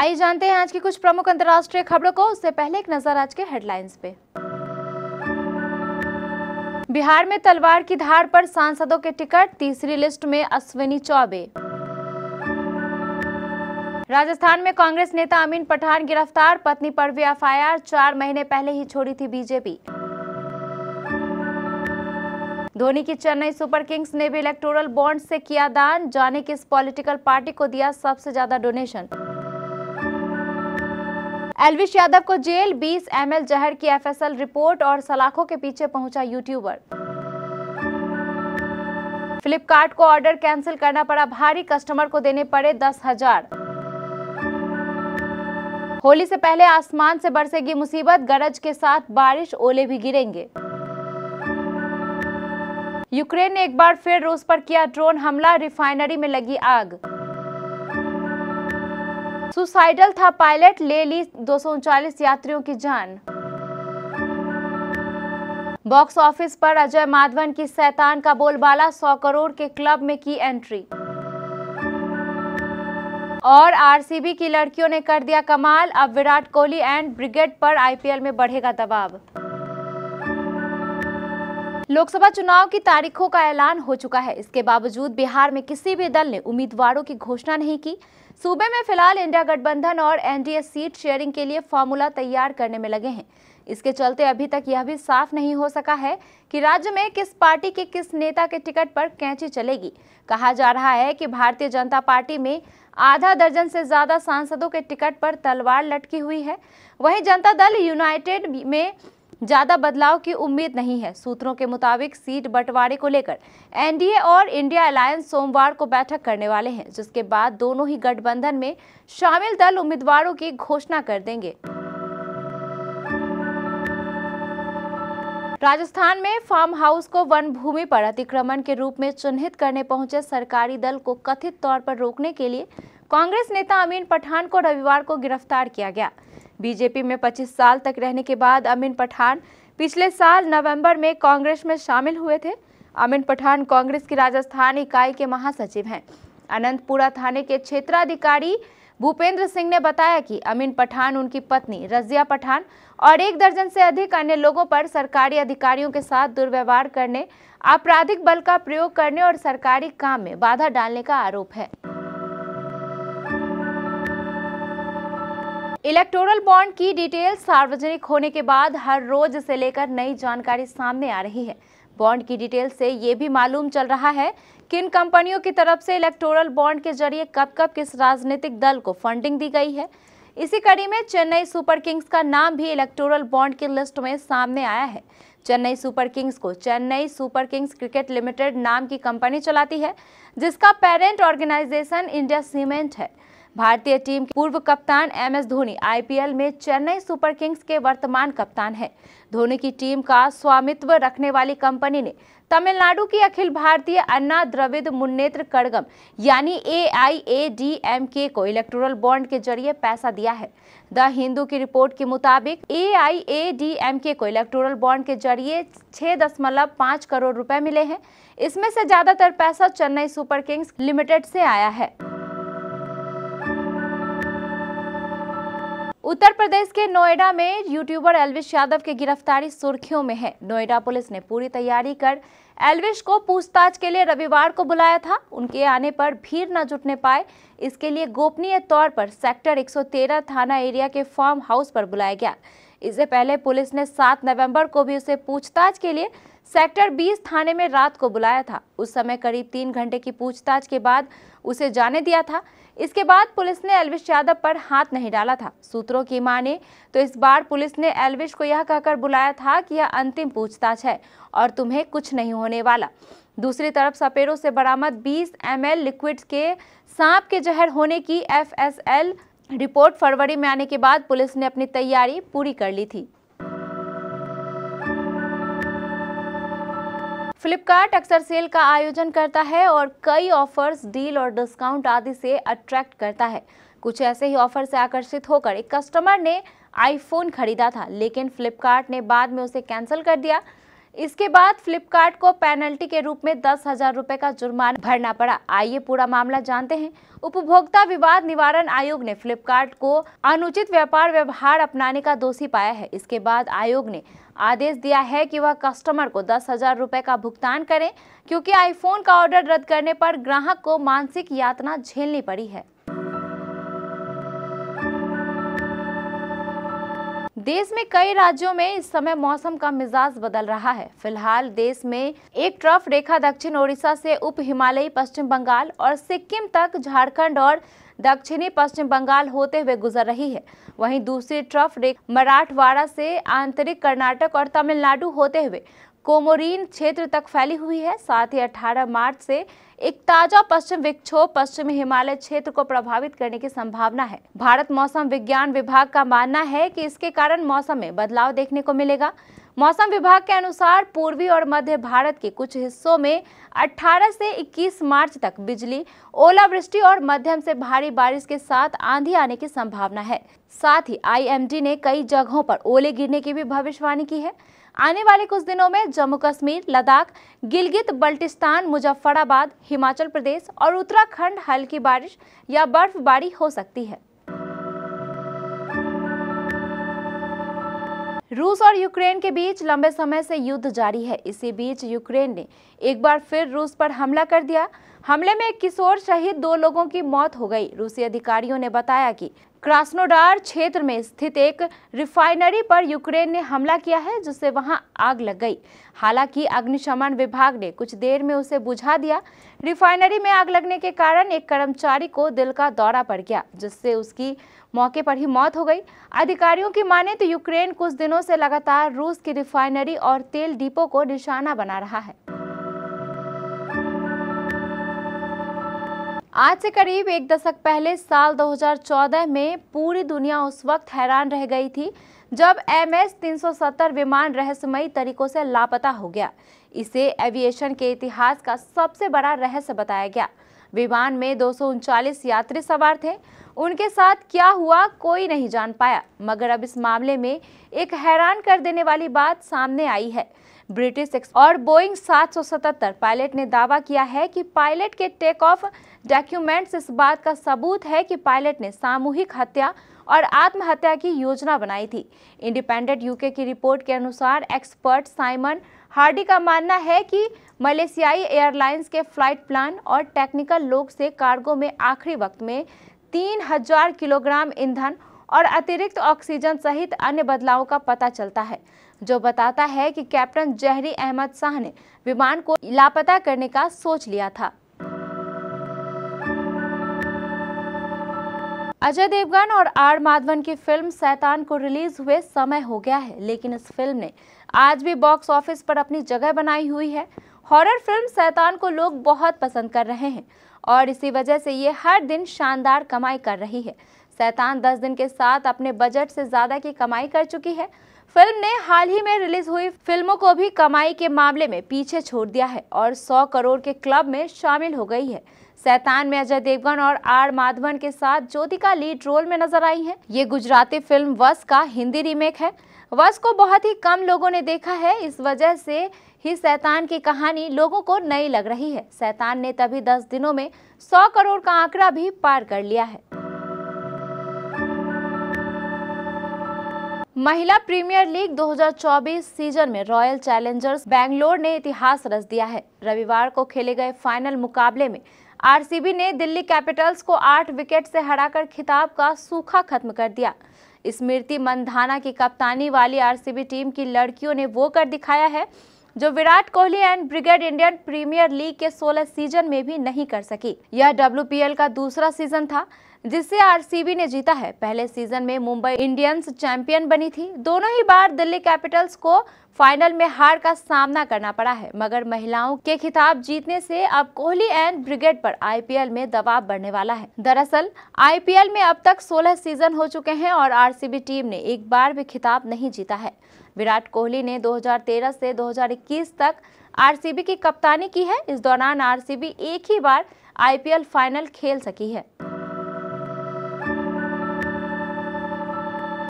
आइए जानते हैं आज की कुछ प्रमुख अंतर्राष्ट्रीय खबरों को उससे पहले एक नजर आज के हेडलाइंस पे बिहार में तलवार की धार पर सांसदों के टिकट तीसरी लिस्ट में अश्विनी चौबे राजस्थान में कांग्रेस नेता अमीन पठान गिरफ्तार पत्नी पर भी आर चार महीने पहले ही छोड़ी थी बीजेपी धोनी की चेन्नई सुपर किंग्स ने भी इलेक्टोरल बॉन्ड से किया दान जाने किस पॉलिटिकल पार्टी को दिया सबसे ज्यादा डोनेशन एलविश यादव को जेल 20 एमएल जहर की एफएसएल रिपोर्ट और सलाखों के पीछे पहुंचा यूट्यूबर फ्लिपकार्ट को ऑर्डर कैंसिल करना पड़ा भारी कस्टमर को देने पड़े दस हजार होली से पहले आसमान से बरसेगी मुसीबत गरज के साथ बारिश ओले भी गिरेंगे यूक्रेन ने एक बार फिर रूस पर किया ड्रोन हमला रिफाइनरी में लगी आग सुसाइडल था पायलट ले ली दो यात्रियों की जान बॉक्स ऑफिस पर अजय माधवन की सैतान का बोलबाला 100 करोड़ के क्लब में की एंट्री और आरसीबी की लड़कियों ने कर दिया कमाल अब विराट कोहली एंड ब्रिगेड पर आईपीएल में बढ़ेगा दबाव लोकसभा चुनाव की तारीखों का ऐलान हो चुका है इसके बावजूद बिहार में किसी भी दल ने उम्मीदवारों की घोषणा नहीं की सूबे में फिलहाल इंडिया गठबंधन और एनडीए सीट शेयरिंग के लिए फॉर्मूला तैयार करने में लगे हैं इसके चलते अभी तक यह भी साफ नहीं हो सका है कि राज्य में किस पार्टी के किस नेता के टिकट पर कैंची चलेगी कहा जा रहा है कि भारतीय जनता पार्टी में आधा दर्जन से ज्यादा सांसदों के टिकट पर तलवार लटकी हुई है वहीं जनता दल यूनाइटेड में ज्यादा बदलाव की उम्मीद नहीं है सूत्रों के मुताबिक सीट बंटवारे को लेकर एनडीए और इंडिया अलायंस सोमवार को बैठक करने वाले हैं जिसके बाद दोनों ही गठबंधन में शामिल दल उम्मीदवारों की घोषणा कर देंगे राजस्थान में फार्म हाउस को वन भूमि पर अतिक्रमण के रूप में चिन्हित करने पहुंचे सरकारी दल को कथित तौर पर रोकने के लिए कांग्रेस नेता अमीन पठान को रविवार को गिरफ्तार किया गया बीजेपी में 25 साल तक रहने के बाद अमीन पठान पिछले साल नवंबर में कांग्रेस में शामिल हुए थे अमीन पठान कांग्रेस की राजस्थान इकाई के महासचिव हैं अनंतपुरा थाने के क्षेत्राधिकारी भूपेंद्र सिंह ने बताया कि अमीन पठान उनकी पत्नी रजिया पठान और एक दर्जन से अधिक अन्य लोगों पर सरकारी अधिकारियों के साथ दुर्व्यवहार करने आपराधिक बल का प्रयोग करने और सरकारी काम में बाधा डालने का आरोप है इलेक्टोरल बॉन्ड की डिटेल सार्वजनिक होने के बाद हर रोज इसे लेकर नई जानकारी सामने आ रही है बॉन्ड की डिटेल से ये भी मालूम चल रहा है किन कंपनियों की तरफ से इलेक्टोरल बॉन्ड के जरिए कब कब किस राजनीतिक दल को फंडिंग दी गई है इसी कड़ी में चेन्नई सुपर किंग्स का नाम भी इलेक्टोरल बॉन्ड की लिस्ट में सामने आया है चेन्नई सुपर किंग्स को Chennai Super Kings cricket limited नाम की कंपनी चलाती है जिसका पेरेंट ऑर्गेनाइजेशन इंडिया सीमेंट है भारतीय टीम के पूर्व कप्तान एम एस धोनी आईपीएल में चेन्नई सुपर किंग्स के वर्तमान कप्तान है धोनी की टीम का स्वामित्व रखने वाली कंपनी ने तमिलनाडु की अखिल भारतीय अन्ना द्रविद मुन्नेत्र कड़गम यानी ए आई ए डी एम के को इलेक्टोरल बॉन्ड के जरिए पैसा दिया है द हिंदू की रिपोर्ट के मुताबिक ए आई ए डी एम के को इलेक्टोरल बॉन्ड के जरिए छह दशमलव पाँच करोड़ रुपए मिले हैं इसमें से ज़्यादातर पैसा चेन्नई सुपर किंग्स लिमिटेड से आया है उत्तर प्रदेश के नोएडा में यूट्यूबर एलविश यादव की गिरफ्तारी सुर्खियों में है नोएडा पुलिस ने पूरी तैयारी कर एलविश को पूछताछ के लिए रविवार को बुलाया था उनके आने पर भीड़ न जुटने पाए इसके लिए गोपनीय तौर पर सेक्टर 113 थाना एरिया के फार्म हाउस पर बुलाया गया इससे पहले पुलिस ने 7 नवंबर को भी उसे पूछताछ के लिए सेक्टर 20 थाने में रात को बुलाया था उस समय करीब तीन घंटे की पूछताछ के बाद उसे जाने दिया था इसके बाद पुलिस ने एलविश यादव पर हाथ नहीं डाला था सूत्रों की माने तो इस बार पुलिस ने एलविश को यह कहकर बुलाया था कि यह अंतिम पूछताछ है और तुम्हें कुछ नहीं होने वाला दूसरी तरफ सपेरों से बरामद 20 एमएल लिक्विड के सांप के जहर होने की एफएसएल रिपोर्ट फरवरी में आने के बाद पुलिस ने अपनी तैयारी पूरी कर ली थी फ्लिपकार्ट अक्सर सेल का आयोजन करता है और कई ऑफर्स डील और डिस्काउंट आदि से अट्रैक्ट करता है कुछ ऐसे ही ऑफर से आकर्षित होकर एक कस्टमर ने आईफोन खरीदा था लेकिन फ्लिपकार्ट ने बाद में उसे कैंसिल कर दिया इसके बाद फ्लिपकार्ट को पेनल्टी के रूप में दस हजार रूपए का जुर्माना भरना पड़ा आइए पूरा मामला जानते हैं उपभोक्ता विवाद निवारण आयोग ने फ्लिपकार्ट को अनुचित व्यापार व्यवहार अपनाने का दोषी पाया है इसके बाद आयोग ने आदेश दिया है कि वह कस्टमर को दस हजार रूपए का भुगतान करें क्योंकि आईफोन का ऑर्डर रद्द करने पर ग्राहक को मानसिक यातना झेलनी पड़ी है देश में कई राज्यों में इस समय मौसम का मिजाज बदल रहा है फिलहाल देश में एक ट्रफ रेखा दक्षिण ओडिशा से उप हिमालयी पश्चिम बंगाल और सिक्किम तक झारखंड और दक्षिणी पश्चिम बंगाल होते हुए गुजर रही है वहीं दूसरी ट्रफ रेखा मराठवाड़ा से आंतरिक कर्नाटक और तमिलनाडु होते हुए कोमोरीन क्षेत्र तक फैली हुई है साथ ही 18 मार्च से एक ताजा पश्चिम विक्षोभ पश्चिमी हिमालय क्षेत्र को प्रभावित करने की संभावना है भारत मौसम विज्ञान विभाग का मानना है कि इसके कारण मौसम में बदलाव देखने को मिलेगा मौसम विभाग के अनुसार पूर्वी और मध्य भारत के कुछ हिस्सों में 18 से 21 मार्च तक बिजली ओलावृष्टि और मध्यम से भारी बारिश के साथ आंधी आने की संभावना है साथ ही आईएमडी ने कई जगहों पर ओले गिरने की भी भविष्यवाणी की है आने वाले कुछ दिनों में जम्मू कश्मीर लद्दाख गिलगित बल्टिस्तान मुजफ्फराबाद हिमाचल प्रदेश और उत्तराखंड हल्की बारिश या बर्फबारी हो सकती है रूस और यूक्रेन के बीच लंबे समय से युद्ध जारी है इसी बीच यूक्रेन ने एक बार फिर रूस पर हमला कर दिया हमले में किशोर सहित दो लोगों की मौत हो गई रूसी अधिकारियों ने बताया कि क्रासनोडार क्षेत्र में स्थित एक रिफाइनरी पर यूक्रेन ने हमला किया है जिससे वहां आग लग गई हालांकि अग्निशमन विभाग ने कुछ देर में उसे बुझा दिया रिफाइनरी में आग लगने के कारण एक कर्मचारी को दिल का दौरा पड़ गया जिससे उसकी मौके पर ही मौत हो गई अधिकारियों की माने तो यूक्रेन कुछ दिनों से लगातार रूस की रिफाइनरी और तेल डिपो को निशाना बना रहा है आज से करीब एक दशक पहले साल 2014 में पूरी दुनिया उस वक्त हैरान रह गई थी जब एम एस तीन विमान रहस्यमयी तरीकों से लापता हो गया इसे एविएशन के इतिहास का सबसे बड़ा रहस्य बताया गया विमान में दो यात्री सवार थे उनके साथ क्या हुआ कोई नहीं जान पाया मगर अब इस मामले में एक हैरान कर देने वाली बात सामने आई है ब्रिटिश और बोइंग 777 पायलट ने दावा किया है कि पायलट के टेक ऑफ डॉक्यूमेंट्स इस बात का सबूत है कि पायलट ने सामूहिक हत्या और आत्महत्या की योजना बनाई थी इंडिपेंडेंट यूके की रिपोर्ट के अनुसार एक्सपर्ट साइमन हार्डी का मानना है कि मलेशियाई एयरलाइंस के फ्लाइट प्लान और टेक्निकल लोग से कार्गो में आखिरी वक्त में तीन हजार किलोग्राम ईंधन और अतिरिक्त ऑक्सीजन सहित अन्य बदलावों का पता चलता है जो बताता है कि कैप्टन जहरी अहमद शाह ने विमान को लापता करने का सोच लिया था अजय देवगन और आर माधवन की फिल्म सैतान को रिलीज हुए समय हो गया है लेकिन इस फिल्म ने आज भी बॉक्स ऑफिस पर अपनी जगह बनाई हुई है हॉरर फिल्म सैतान को लोग बहुत पसंद कर रहे हैं और इसी वजह से ये हर दिन शानदार कमाई कर रही है सैतान दस दिन के साथ अपने बजट से ज़्यादा की कमाई कर चुकी है फिल्म ने हाल ही में रिलीज हुई फिल्मों को भी कमाई के मामले में पीछे छोड़ दिया है और 100 करोड़ के क्लब में शामिल हो गई है सैतान में अजय देवगन और आर माधवन के साथ ज्योतिका लीड रोल में नजर आई हैं। ये गुजराती फिल्म वस का हिंदी रीमेक है वस को बहुत ही कम लोगों ने देखा है इस वजह से ही सैतान की कहानी लोगों को नई लग रही है सैतान ने तभी दस दिनों में सौ करोड़ का आंकड़ा भी पार कर लिया है महिला प्रीमियर लीग 2024 सीजन में रॉयल चैलेंजर्स बैंगलोर ने इतिहास रच दिया है रविवार को खेले गए फाइनल मुकाबले में आरसीबी ने दिल्ली कैपिटल्स को आठ विकेट से हराकर खिताब का सूखा खत्म कर दिया स्मृति मंधाना की कप्तानी वाली आरसीबी टीम की लड़कियों ने वो कर दिखाया है जो Virat Kohli and brigade Indian Premier League के 16 सीजन में भी नहीं कर सकी यह डब्ल्यू का दूसरा सीजन था जिसे आरसीबी ने जीता है पहले सीजन में मुंबई इंडियंस चैंपियन बनी थी दोनों ही बार दिल्ली कैपिटल्स को फाइनल में हार का सामना करना पड़ा है मगर महिलाओं के खिताब जीतने से अब कोहली एंड ब्रिगेड पर आईपीएल में दबाव बढ़ने वाला है दरअसल आईपीएल में अब तक 16 सीजन हो चुके हैं और आरसीबी टीम ने एक बार भी खिताब नहीं जीता है विराट कोहली ने 2013 से 2021 तक आरसीबी की कप्तानी की है इस दौरान आरसीबी एक ही बार आईपीएल फाइनल खेल सकी है